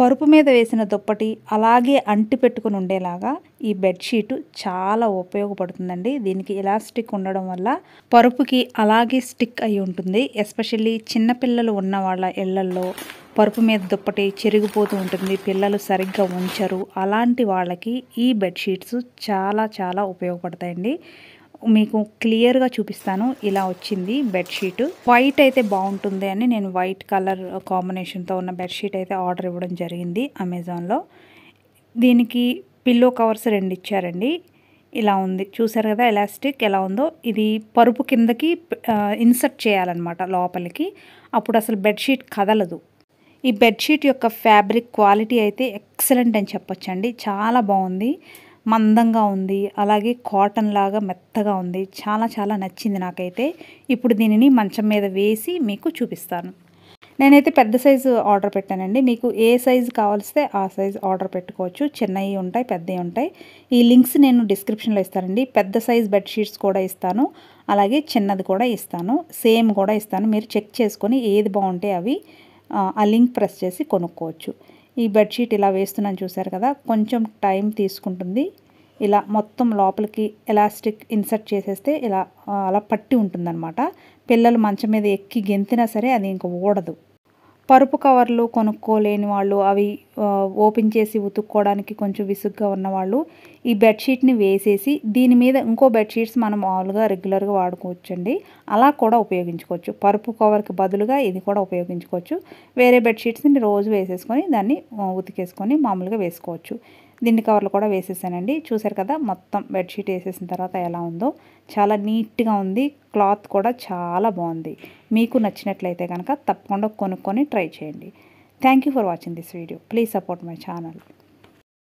పరుపు మీద వేసిన దుప్పటి అలాగే అంటి పెట్టుకుని ఉండేలాగా ఈ బెడ్షీట్ చాలా ఉపయోగపడుతుందండి దీనికి ఎలాస్టిక్ ఉండడం వల్ల పరుపుకి అలాగే స్టిక్ అయి ఉంటుంది ఎస్పెషల్లీ చిన్నపిల్లలు ఉన్న వాళ్ళ ఇళ్లలో పరుపు మీద దుప్పటి చెరిగిపోతూ ఉంటుంది పిల్లలు సరిగ్గా ఉంచరు అలాంటి వాళ్ళకి ఈ బెడ్షీట్స్ చాలా చాలా ఉపయోగపడతాయండి మీకు క్లియర్గా చూపిస్తాను ఇలా వచ్చింది బెడ్షీట్ వైట్ అయితే బాగుంటుంది అని నేను వైట్ కలర్ కాంబినేషన్తో ఉన్న బెడ్షీట్ అయితే ఆర్డర్ ఇవ్వడం జరిగింది అమెజాన్లో దీనికి పిల్లో కవర్స్ రెండు ఇచ్చారండి ఇలా ఉంది చూసారు కదా ఎలాస్టిక్ ఎలా ఉందో ఇది పరుపు కిందకి ఇన్సర్ట్ చేయాలన్నమాట లోపలికి అప్పుడు అసలు బెడ్షీట్ కదలదు ఈ బెడ్షీట్ యొక్క ఫ్యాబ్రిక్ క్వాలిటీ అయితే ఎక్సలెంట్ అని చెప్పొచ్చండి చాలా బాగుంది మందంగా ఉంది అలాగే కాటన్ లాగా మెత్తగా ఉంది చాలా చాలా నచ్చింది నాకైతే ఇప్పుడు దీనిని మంచం మీద వేసి మీకు చూపిస్తాను నేనైతే పెద్ద సైజు ఆర్డర్ పెట్టానండి మీకు ఏ సైజు కావాల్స్తే ఆ సైజు ఆర్డర్ పెట్టుకోవచ్చు చిన్నవి ఉంటాయి పెద్దవి ఉంటాయి ఈ లింక్స్ నేను డిస్క్రిప్షన్లో ఇస్తానండి పెద్ద సైజ్ బెడ్షీట్స్ కూడా ఇస్తాను అలాగే చిన్నది కూడా ఇస్తాను సేమ్ కూడా ఇస్తాను మీరు చెక్ చేసుకొని ఏది బాగుంటే అవి ఆ లింక్ ప్రెస్ చేసి కొనుక్కోవచ్చు ఈ బెడ్షీట్ ఇలా వేస్తున్నాను చూసారు కదా కొంచెం టైం తీసుకుంటుంది ఇలా మొత్తం లోపలికి ఎలాస్టిక్ ఇన్సర్ట్ చేసేస్తే ఇలా అలా పట్టి ఉంటుందన్నమాట పిల్లలు మంచం మీద ఎక్కి గెంతినా సరే అది ఇంక ఓడదు పరుపు కవర్లు కొనుక్కోలేని వాళ్ళు అవి ఓపెన్ చేసి ఉతుక్కోవడానికి కొంచెం విసుగ్గా ఉన్నవాళ్ళు ఈ బెడ్షీట్ని వేసేసి దీని మీద ఇంకో బెడ్షీట్స్ మనం మామూలుగా రెగ్యులర్గా వాడుకోవచ్చండి అలా కూడా ఉపయోగించుకోవచ్చు పరుపు కవర్కి బదులుగా ఇది కూడా ఉపయోగించుకోవచ్చు వేరే బెడ్షీట్స్ని రోజు వేసేసుకొని దాన్ని ఉతికేసుకొని మామూలుగా వేసుకోవచ్చు దిండి కవర్లు కూడా వేసేసానండి చూసారు కదా మొత్తం బెడ్షీట్ వేసేసిన తర్వాత ఎలా ఉందో చాలా నీట్గా ఉంది క్లాత్ కూడా చాలా బాగుంది మీకు నచ్చినట్లయితే కనుక తప్పకుండా కొనుక్కొని ట్రై చేయండి Thank you for watching this video. Please support my channel.